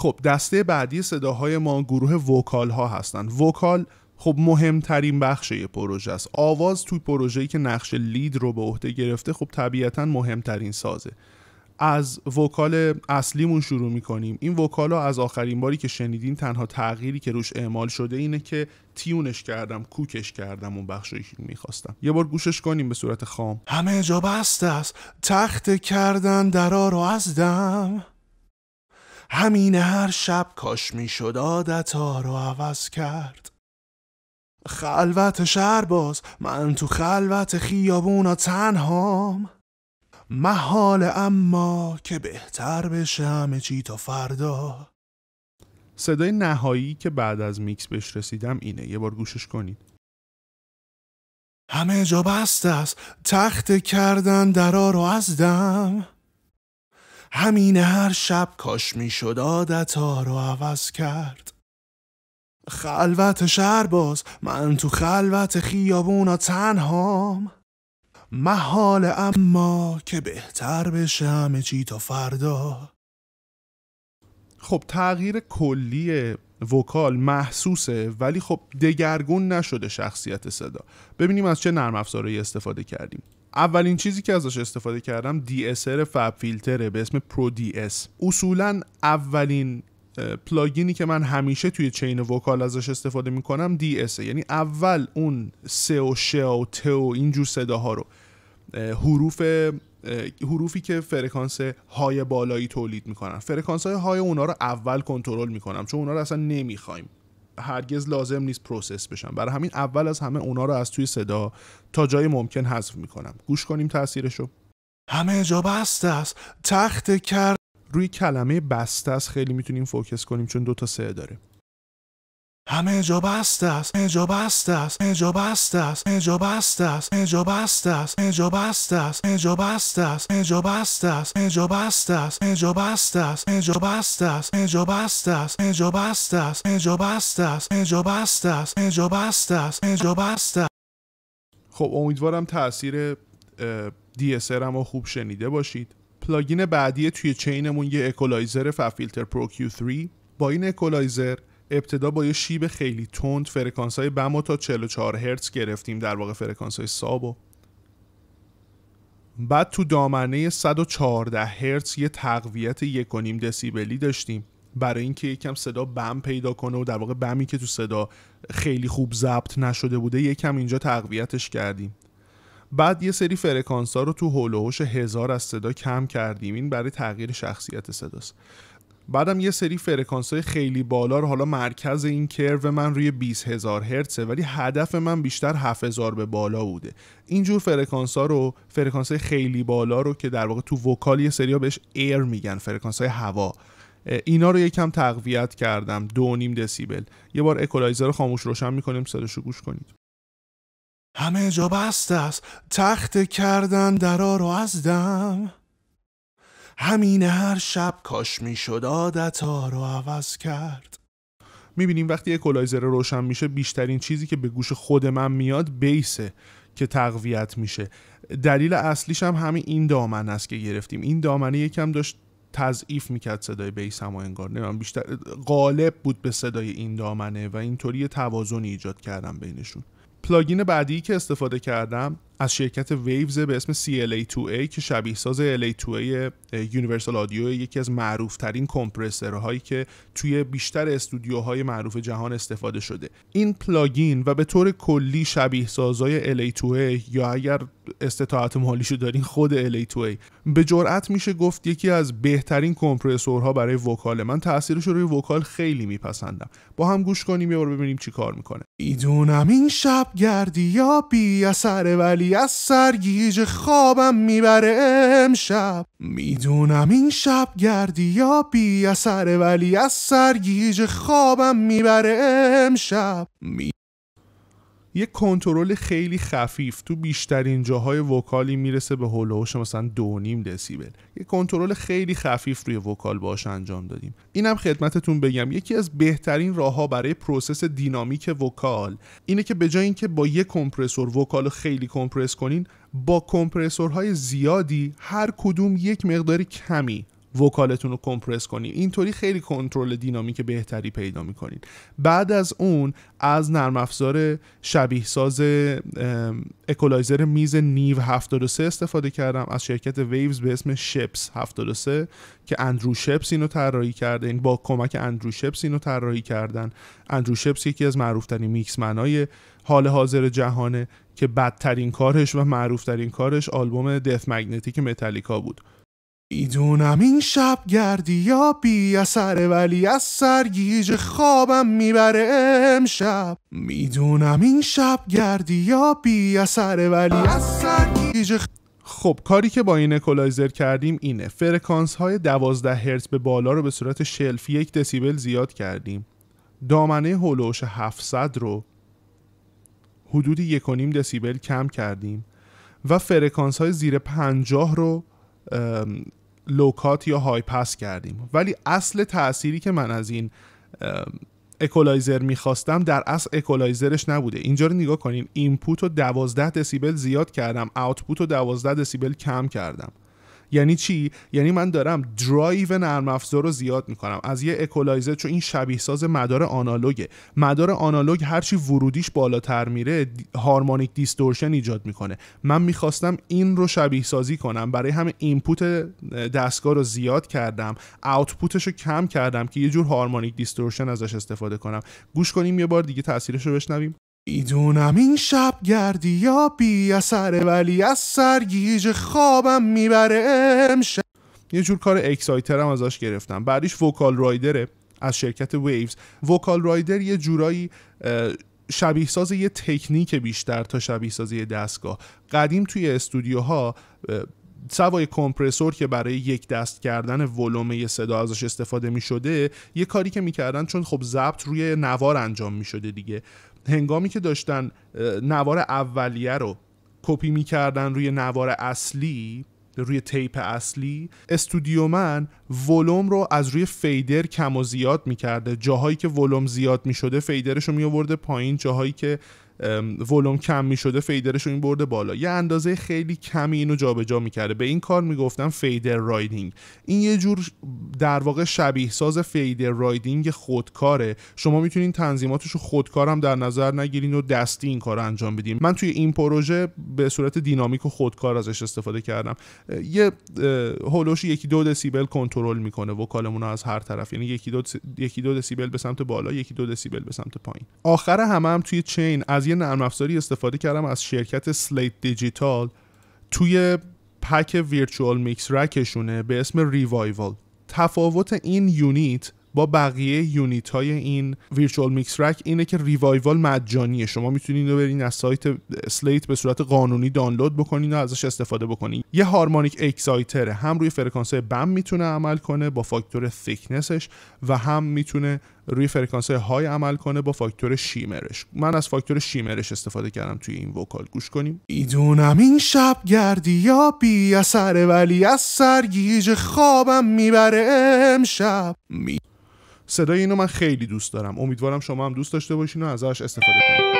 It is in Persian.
خب دسته بعدی صداهای ما گروه وکال ها هستن وکال خب مهمترین بخش یه پروژه است آواز توی پروژه‌ای که نقش لید رو به عهده گرفته خب طبیعتا مهمترین سازه از وکال اصلیمون شروع میکنیم این وکال ها از آخرین باری که شنیدین تنها تغییری که روش اعمال شده اینه که تیونش کردم کوکش کردم اون بخش رو میخواستم یه بار گوشش کنیم به صورت خام همه جا بسته است تخت کردن درا رو از دم همین هر شب کاش میشد عادتا رو عوض کرد خلوت شهر باز من تو خلوت خیابونا تنهام محال اما که بهتر بشه همه چی تا فردا صدای نهایی که بعد از میکس بهش رسیدم اینه یه بار گوشش کنید همه جا بست است تخت کردن درا رو از دم همین هر شب کاش میشد عادتا رو عوض کرد خلوت شهر باز من تو خلوت خیابونا تنهام محال اما که بهتر بشه همه چی تا فردا خب تغییر کلی وکال محسوسه ولی خب دگرگون نشده شخصیت صدا ببینیم از چه نرم افزارهایی استفاده کردیم اولین چیزی که ازش استفاده کردم دی فب فیلتره به اسم پرو دی اس اصولا اولین پلاگینی که من همیشه توی چین وکال ازش استفاده میکنم دی یعنی اول اون سه و ش و ت و اینجور صداها رو حروف حروفی که فرکانس های بالایی تولید میکنن فرکانس های های اونا رو اول کنترل میکنم چون اونا رو اصلا نمیخوایم هرگز لازم نیست پروسس بشن برای همین اول از همه اونا رو از توی صدا تا جای ممکن حذف میکنم گوش کنیم تاثیرشو همه جا بسته است تخت کرد. روی کلمه بسته است خیلی میتونیم فوکس کنیم چون دو تا سه داره همه جا بست است همه جا بست است همه جا بست است همه جا بست است همه جا بست است همه جا بست است همه جا بست است همه جا بست است همه جا بست است همه جا بست است همه جا بست است همه جا بست است همه جا بست است همه جا بست است همه جا بست است همه جا بست است همه جا بست است خب امیدوارم تاثیر ار رو خوب شنیده باشید پلاگین بعدی توی چینمون یه اکولایزر ففیلتر پرو Q3 با این اکولایزر ابتدا با یه شیب خیلی تند فرکانس های بم تا 44 هرتز گرفتیم در واقع فرکانس های و بعد تو دامنه 114 هرتز یه تقویت 1.5 دسیبلی داشتیم برای اینکه یکم صدا بم پیدا کنه و در واقع بمی که تو صدا خیلی خوب ضبط نشده بوده یکم اینجا تقویتش کردیم بعد یه سری فرکانس ها رو تو هول هزار از صدا کم کردیم این برای تغییر شخصیت صداست بعدم یه سری فرکانس های خیلی بالا رو حالا مرکز این کرو من روی 20 هزار هرتزه ولی هدف من بیشتر 7000 به بالا بوده اینجور فرکانس ها رو فرکانس های خیلی بالا رو که در واقع تو وکال یه سری ها بهش ایر میگن فرکانس های هوا اینا رو یکم تقویت کردم دو نیم دسیبل یه بار اکولایزر رو خاموش روشن میکنیم صداش گوش کنید همه جا بسته است تخت کردن درا رو از دم همین هر شب کاش میشد عادتها رو عوض کرد میبینیم وقتی اکولایزر روشن میشه بیشترین چیزی که به گوش خود من میاد بیسه که تقویت میشه دلیل اصلیش هم همین این دامن است که گرفتیم این دامنه یکم داشت تضعیف میکرد صدای بیس هم و انگار نمیم بیشتر غالب بود به صدای این دامنه و اینطوری توازنی ایجاد کردم بینشون پلاگین بعدی که استفاده کردم از شرکت ویوز به اسم CLA2A که شبیه ساز LA2A یونیورسال آدیو یکی از معروف ترین کمپرسرهایی که توی بیشتر استودیوهای معروف جهان استفاده شده این پلاگین و به طور کلی شبیه سازای LA2A یا اگر استطاعت مالیشو دارین خود LA2A به جرأت میشه گفت یکی از بهترین کمپرسورها برای وکال من تاثیرش روی وکال خیلی میپسندم با هم گوش کنیم یه بار ببینیم چی کار میکنه میدونم این شب گردی یا بی اثر ولی از سرگیج خوابم میبره امشب میدونم این شب گردی بی اثر ولی از سرگیج خوابم میبره امشب می یه کنترل خیلی خفیف تو بیشترین جاهای وکالی میرسه به هولوش مثلا دو نیم دسیبل یه کنترل خیلی خفیف روی وکال باش انجام دادیم اینم خدمتتون بگم یکی از بهترین راهها برای پروسس دینامیک وکال اینه که به جای اینکه با یه کمپرسور وکال رو خیلی کمپرس کنین با کمپرسورهای زیادی هر کدوم یک مقداری کمی وکالتون رو کمپرس کنید اینطوری خیلی کنترل دینامیک بهتری پیدا میکنید بعد از اون از نرم افزار شبیه ساز اکولایزر میز نیو 73 استفاده کردم از شرکت ویوز به اسم شپس 73 که اندرو شپس اینو طراحی کرده این یعنی با کمک اندرو شپس اینو طراحی کردن اندرو شپس یکی از معروفترین منای حال حاضر جهانه که بدترین کارش و معروفترین کارش آلبوم دث مگنتیک متالیکا بود میدونم این شب گردی یا بی اثره ولی از سرگیج خوابم میبره امشب میدونم این شب گردی یا بی اثره ولی از سرگیج خ... خب کاری که با این اکولایزر کردیم اینه فرکانس های 12 هرتز به بالا رو به صورت شلف یک دسیبل زیاد کردیم دامنه هولوش 700 رو حدود 1.5 دسیبل کم کردیم و فرکانس های زیر 50 رو لوکات یا های پس کردیم ولی اصل تأثیری که من از این اکولایزر میخواستم در اصل اکولایزرش نبوده اینجا رو نگاه کنین اینپوت رو 12 دسیبل زیاد کردم آوتپوت رو 12 دسیبل کم کردم یعنی چی یعنی من دارم درایو نرم افزار رو زیاد میکنم از یه اکولایزر چون این شبیه ساز مدار آنالوگه مدار آنالوگ هرچی ورودیش بالاتر میره هارمونیک دیستورشن ایجاد میکنه من میخواستم این رو شبیه سازی کنم برای همه اینپوت دستگاه رو زیاد کردم آوتپوتش رو کم کردم که یه جور هارمونیک دیستورشن ازش استفاده کنم گوش کنیم یه بار دیگه تاثیرش رو بشنویم میدونم این شب گردی یا بی اثره ولی از سرگیج خوابم میبره امشب یه جور کار اکسایترم ازش گرفتم بعدیش وکال رایدره از شرکت ویوز وکال رایدر یه جورایی شبیه ساز یه تکنیک بیشتر تا شبیه سازی دستگاه قدیم توی استودیوها سوای کمپرسور که برای یک دست کردن ولومه صدا ازش استفاده می شده یه کاری که میکردن چون خب ضبط روی نوار انجام می شده دیگه هنگامی که داشتن نوار اولیه رو کپی میکردن روی نوار اصلی روی تیپ اصلی استودیو من ولوم رو از روی فیدر کم و زیاد میکرده جاهایی که ولوم زیاد میشده فیدرش رو میآورده پایین جاهایی که ولوم کم شده فیدرش این برده بالا یه اندازه خیلی کمی اینو جابجا میکرده به این کار میگفتن فیدر رایدینگ این یه جور در واقع شبیه ساز فیدر رایدینگ خودکاره شما میتونین تنظیماتش رو خودکارم در نظر نگیرین و دستی این کار انجام بدین من توی این پروژه به صورت دینامیک و خودکار ازش استفاده کردم یه هولوش یکی دو دسیبل کنترل میکنه وکالمون از هر طرف یعنی یکی دو, دو دسیبل به سمت بالا یکی دو دسیبل به سمت پایین آخر همه هم توی چین از یه نرم افزاری استفاده کردم از شرکت سلیت دیجیتال توی پک ویرچوال میکس رکشونه به اسم ریوایوال تفاوت این یونیت با بقیه یونیت های این ویرچوال میکس رک اینه که ریوایوال مجانیه شما میتونید رو برین از سایت سلیت به صورت قانونی دانلود بکنین و ازش استفاده بکنین یه هارمونیک اکسایتره هم روی فرکانس بم میتونه عمل کنه با فاکتور ثیکنسش و هم میتونه روی فرکانس های عمل کنه با فاکتور شیمرش من از فاکتور شیمرش استفاده کردم توی این وکال گوش کنیم ایدونم این شب گردی یا بی اثر ولی از سرگیج خوابم میبره امشب می... صدای اینو من خیلی دوست دارم امیدوارم شما هم دوست داشته باشین و ازش استفاده کنیم